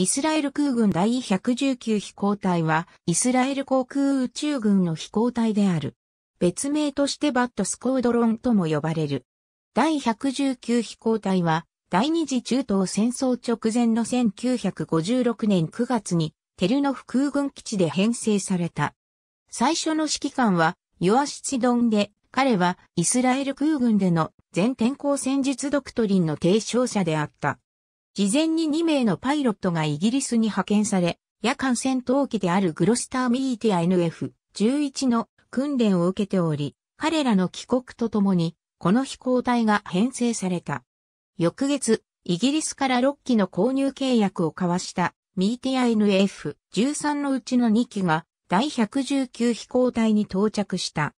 イスラエル空軍第119飛行隊は、イスラエル航空宇宙軍の飛行隊である。別名としてバットスコードロンとも呼ばれる。第119飛行隊は、第二次中東戦争直前の1956年9月に、テルノフ空軍基地で編成された。最初の指揮官は、ヨアシチドンで、彼はイスラエル空軍での全天候戦術ドクトリンの提唱者であった。事前に2名のパイロットがイギリスに派遣され、夜間戦闘機であるグロスターミーティア NF11 の訓練を受けており、彼らの帰国とともに、この飛行隊が編成された。翌月、イギリスから6機の購入契約を交わしたミーティア NF13 のうちの2機が第119飛行隊に到着した。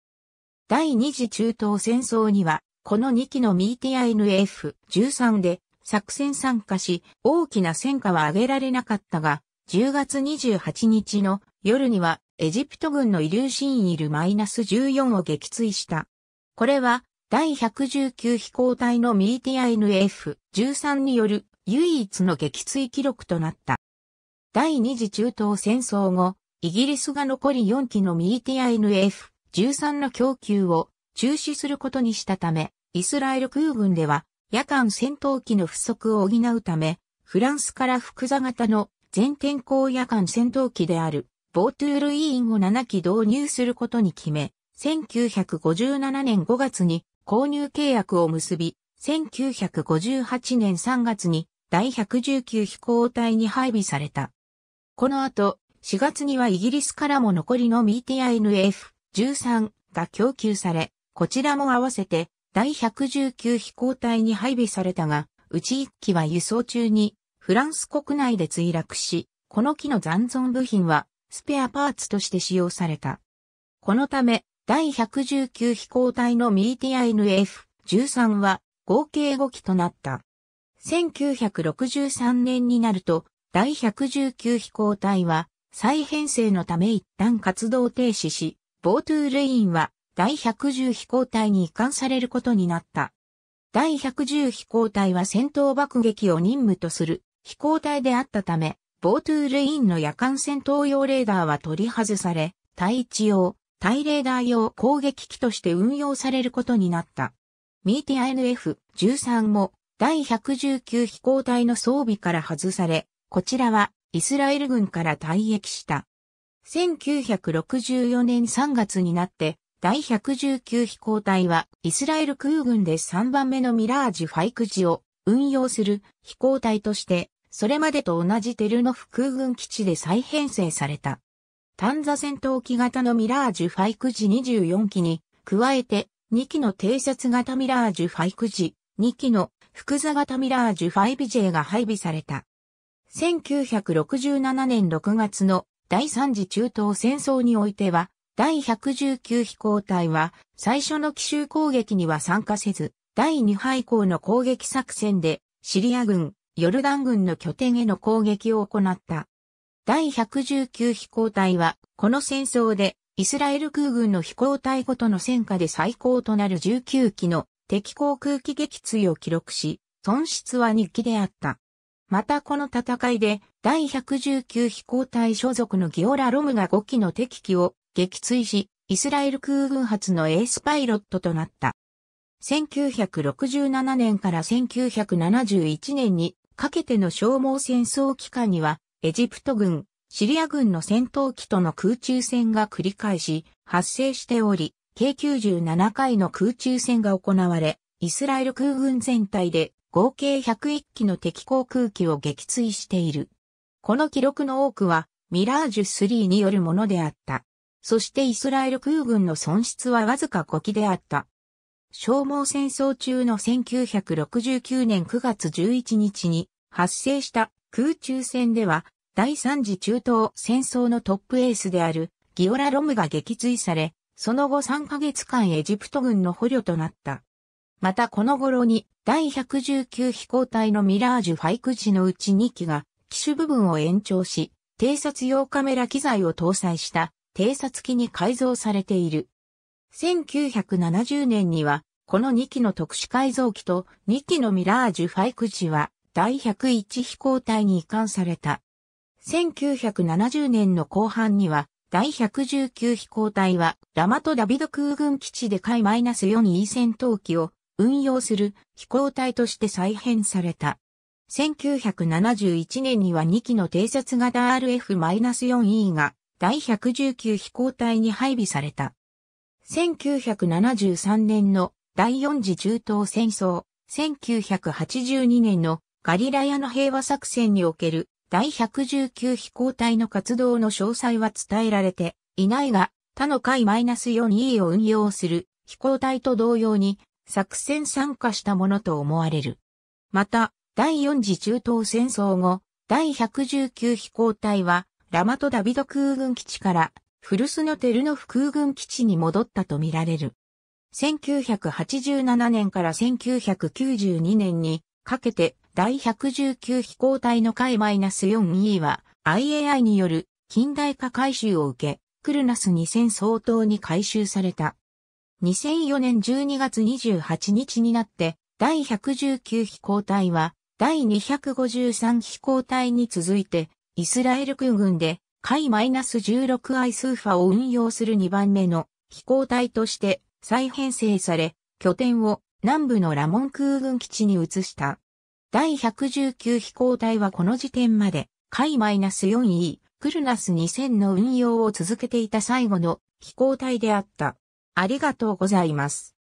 第二次中東戦争には、この2機のミーティ NF13 で作戦参加し、大きな戦果は上げられなかったが、10月28日の夜にはエジプト軍のイリューシンイル -14 を撃墜した。これは第119飛行隊のミーティ i n f 1 3による唯一の撃墜記録となった。第二次中東戦争後、イギリスが残り4機のミーティ i n f 1 3の供給を中止することにしたため、イスラエル空軍では夜間戦闘機の不足を補うため、フランスから複座型の全天候夜間戦闘機である、ボートゥールイーンを7機導入することに決め、1957年5月に購入契約を結び、1958年3月に第119飛行隊に配備された。この後、4月にはイギリスからも残りの MTINF13 が供給され、こちらも合わせて第119飛行隊に配備されたが、うち1機は輸送中にフランス国内で墜落し、この機の残存部品はスペアパーツとして使用された。このため、第119飛行隊のミーティ i n f 1 3は合計5機となった。1963年になると、第119飛行隊は再編成のため一旦活動停止し、ボートゥールインは第110飛行隊に移管されることになった。第110飛行隊は戦闘爆撃を任務とする飛行隊であったため、ボートゥールインの夜間戦闘用レーダーは取り外され、対地用、対レーダー用攻撃機として運用されることになった。ミーティア n f 1 3も第119飛行隊の装備から外され、こちらはイスラエル軍から退役した。1964年3月になって第119飛行隊は、イスラエル空軍で3番目のミラージ・ュファイクジを運用する飛行隊として、それまでと同じテルノフ空軍基地で再編成された。単座戦闘機型のミラージュファイクジ24機に、加えて2機の偵察型ミラージュファイクジ2機の複座型ミラージュファイビジェが配備された。1967年6月の第3次中東戦争においては、第119飛行隊は最初の奇襲攻撃には参加せず、第2配降の攻撃作戦でシリア軍、ヨルダン軍の拠点への攻撃を行った。第119飛行隊はこの戦争でイスラエル空軍の飛行隊ごとの戦果で最高となる19機の敵航空機撃墜を記録し、損失は2機であった。またこの戦いで第119飛行隊所属のギオラ・ロムが5機の敵機を撃墜し、イスラエル空軍発のエースパイロットとなった。1967年から1971年にかけての消耗戦争期間には、エジプト軍、シリア軍の戦闘機との空中戦が繰り返し発生しており、計97回の空中戦が行われ、イスラエル空軍全体で合計101機の敵航空機を撃墜している。この記録の多くはミラージュ3によるものであった。そしてイスラエル空軍の損失はわずか5機であった。消耗戦争中の1969年9月11日に発生した空中戦では第3次中東戦争のトップエースであるギオラ・ロムが撃墜され、その後3ヶ月間エジプト軍の捕虜となった。またこの頃に第119飛行隊のミラージュファイク時のうち2機が機種部分を延長し、偵察用カメラ機材を搭載した偵察機に改造されている。1970年には、この2機の特殊改造機と2機のミラージュファイク時は第101飛行隊に移管された。1970年の後半には第119飛行隊はラマトダビド空軍基地で海 -4E 戦闘機を運用する飛行隊として再編された。1971年には2機の偵察型 RF-4E が第119飛行隊に配備された。1973年の第4次中東戦争、1982年のガリラヤの平和作戦における第119飛行隊の活動の詳細は伝えられていないが、他の回 -42E を運用する飛行隊と同様に作戦参加したものと思われる。また、第4次中東戦争後、第119飛行隊はラマトダビド空軍基地からフルスのテルノフ空軍基地に戻ったとみられる。1987年から1992年にかけて第119飛行隊の海 -4E は IAI による近代化改修を受け、クルナス2000相当に改修された。2004年12月28日になって第119飛行隊は第253飛行隊に続いてイスラエル空軍で、海 -16i スーファを運用する2番目の飛行隊として再編成され、拠点を南部のラモン空軍基地に移した。第119飛行隊はこの時点まで、海 -4E、クルナス2000の運用を続けていた最後の飛行隊であった。ありがとうございます。